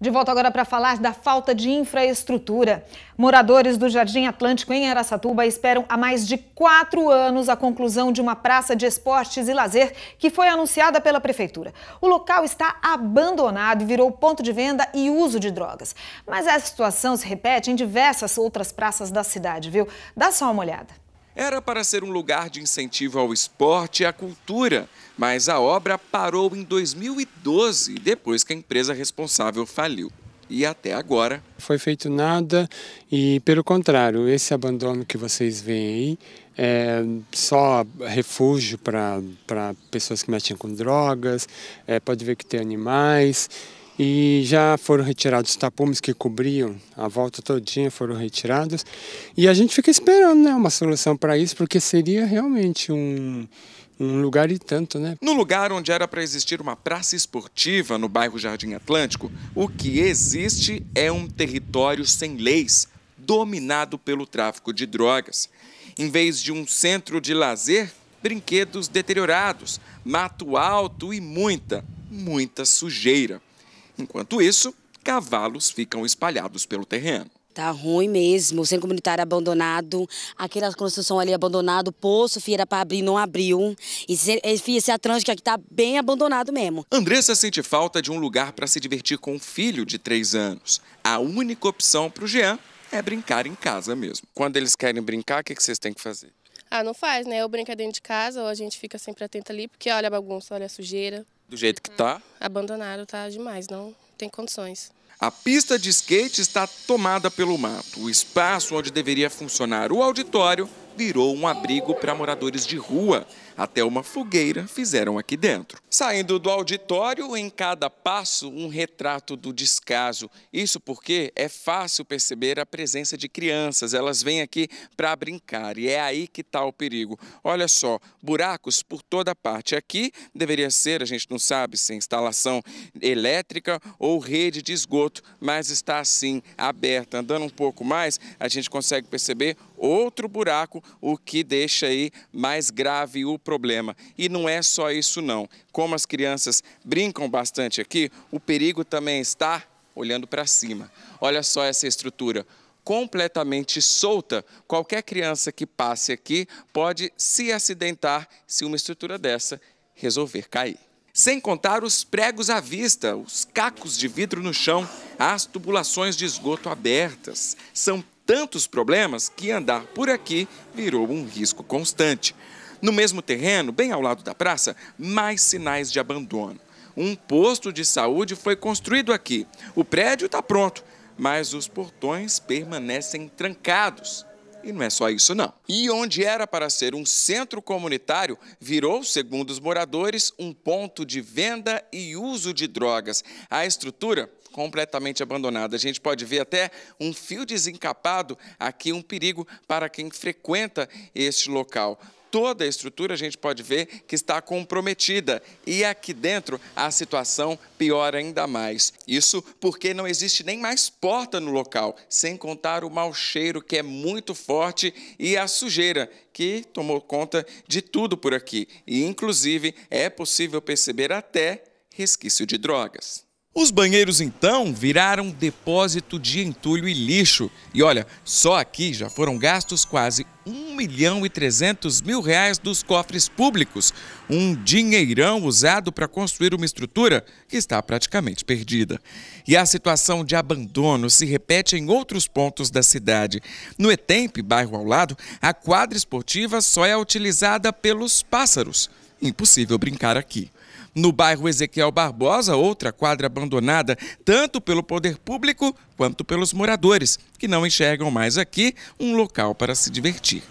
De volta agora para falar da falta de infraestrutura. Moradores do Jardim Atlântico em Araçatuba esperam há mais de quatro anos a conclusão de uma praça de esportes e lazer que foi anunciada pela prefeitura. O local está abandonado e virou ponto de venda e uso de drogas. Mas essa situação se repete em diversas outras praças da cidade, viu? Dá só uma olhada. Era para ser um lugar de incentivo ao esporte e à cultura, mas a obra parou em 2012, depois que a empresa responsável faliu e até agora. Foi feito nada e, pelo contrário, esse abandono que vocês veem aí é só refúgio para pessoas que mexem com drogas, é, pode ver que tem animais e já foram retirados os tapumes que cobriam a volta todinha, foram retirados. E a gente fica esperando né, uma solução para isso, porque seria realmente um, um lugar e tanto, né? No lugar onde era para existir uma praça esportiva no bairro Jardim Atlântico, o que existe é um território sem leis, dominado pelo tráfico de drogas. Em vez de um centro de lazer, brinquedos deteriorados, mato alto e muita, muita sujeira. Enquanto isso, cavalos ficam espalhados pelo terreno. Tá ruim mesmo, o centro comunitário abandonado, aquela construção ali abandonado, o poço, fia, era para abrir, não abriu. E se, a Atlântico aqui tá bem abandonado mesmo. Andressa sente falta de um lugar para se divertir com um filho de três anos. A única opção para o Jean é brincar em casa mesmo. Quando eles querem brincar, o que, que vocês têm que fazer? Ah, não faz, né? Ou brinca dentro de casa, ou a gente fica sempre atenta ali, porque olha a bagunça, olha a sujeira. Do jeito que está? Hum, abandonado está demais, não tem condições. A pista de skate está tomada pelo mato. O espaço onde deveria funcionar o auditório virou um abrigo para moradores de rua. Até uma fogueira fizeram aqui dentro. Saindo do auditório, em cada passo, um retrato do descaso. Isso porque é fácil perceber a presença de crianças. Elas vêm aqui para brincar e é aí que está o perigo. Olha só, buracos por toda parte. Aqui deveria ser, a gente não sabe se é instalação elétrica ou rede de esgoto, mas está assim, aberta. Andando um pouco mais, a gente consegue perceber outro buraco, o que deixa aí mais grave o problema. E não é só isso não. Como as crianças brincam bastante aqui, o perigo também está olhando para cima. Olha só essa estrutura completamente solta. Qualquer criança que passe aqui pode se acidentar se uma estrutura dessa resolver cair. Sem contar os pregos à vista, os cacos de vidro no chão, as tubulações de esgoto abertas. São tantos problemas que andar por aqui virou um risco constante. No mesmo terreno, bem ao lado da praça, mais sinais de abandono. Um posto de saúde foi construído aqui. O prédio está pronto, mas os portões permanecem trancados. E não é só isso, não. E onde era para ser um centro comunitário, virou, segundo os moradores, um ponto de venda e uso de drogas. A estrutura completamente abandonada. A gente pode ver até um fio desencapado aqui, um perigo para quem frequenta este local toda a estrutura a gente pode ver que está comprometida. E aqui dentro a situação piora ainda mais. Isso porque não existe nem mais porta no local, sem contar o mau cheiro que é muito forte e a sujeira que tomou conta de tudo por aqui. E inclusive é possível perceber até resquício de drogas. Os banheiros então viraram depósito de entulho e lixo. E olha, só aqui já foram gastos quase 1 milhão e 300 mil reais dos cofres públicos. Um dinheirão usado para construir uma estrutura que está praticamente perdida. E a situação de abandono se repete em outros pontos da cidade. No Etempe, bairro ao lado, a quadra esportiva só é utilizada pelos pássaros impossível brincar aqui. No bairro Ezequiel Barbosa, outra quadra abandonada, tanto pelo poder público quanto pelos moradores, que não enxergam mais aqui um local para se divertir.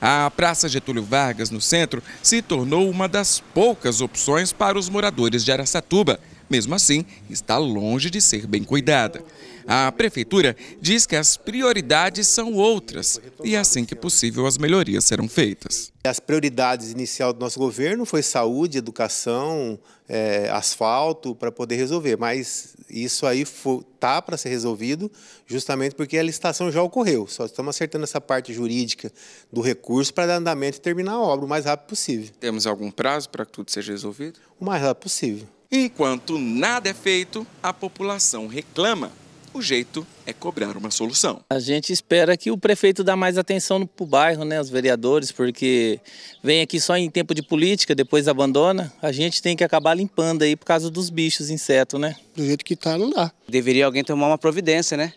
A Praça Getúlio Vargas, no centro, se tornou uma das poucas opções para os moradores de Araçatuba. Mesmo assim, está longe de ser bem cuidada. A prefeitura diz que as prioridades são outras e é assim que possível as melhorias serão feitas. As prioridades inicial do nosso governo foi saúde, educação, é, asfalto para poder resolver, mas isso aí tá para ser resolvido justamente porque a licitação já ocorreu. Só estamos acertando essa parte jurídica do recurso para dar andamento e terminar a obra o mais rápido possível. Temos algum prazo para que tudo seja resolvido? O mais rápido possível. Enquanto nada é feito, a população reclama. O jeito é cobrar uma solução. A gente espera que o prefeito dá mais atenção para o bairro, né, os vereadores, porque vem aqui só em tempo de política, depois abandona. A gente tem que acabar limpando aí por causa dos bichos, insetos, né? Do jeito que tá, não dá. Deveria alguém tomar uma providência, né?